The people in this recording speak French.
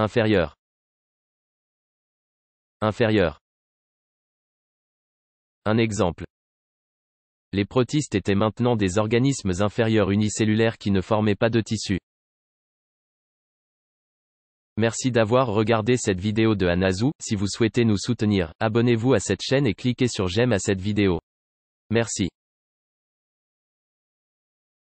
inférieur inférieur un exemple les protistes étaient maintenant des organismes inférieurs unicellulaires qui ne formaient pas de tissu Merci d'avoir regardé cette vidéo de Anazou, si vous souhaitez nous soutenir, abonnez-vous à cette chaîne et cliquez sur j'aime à cette vidéo. Merci.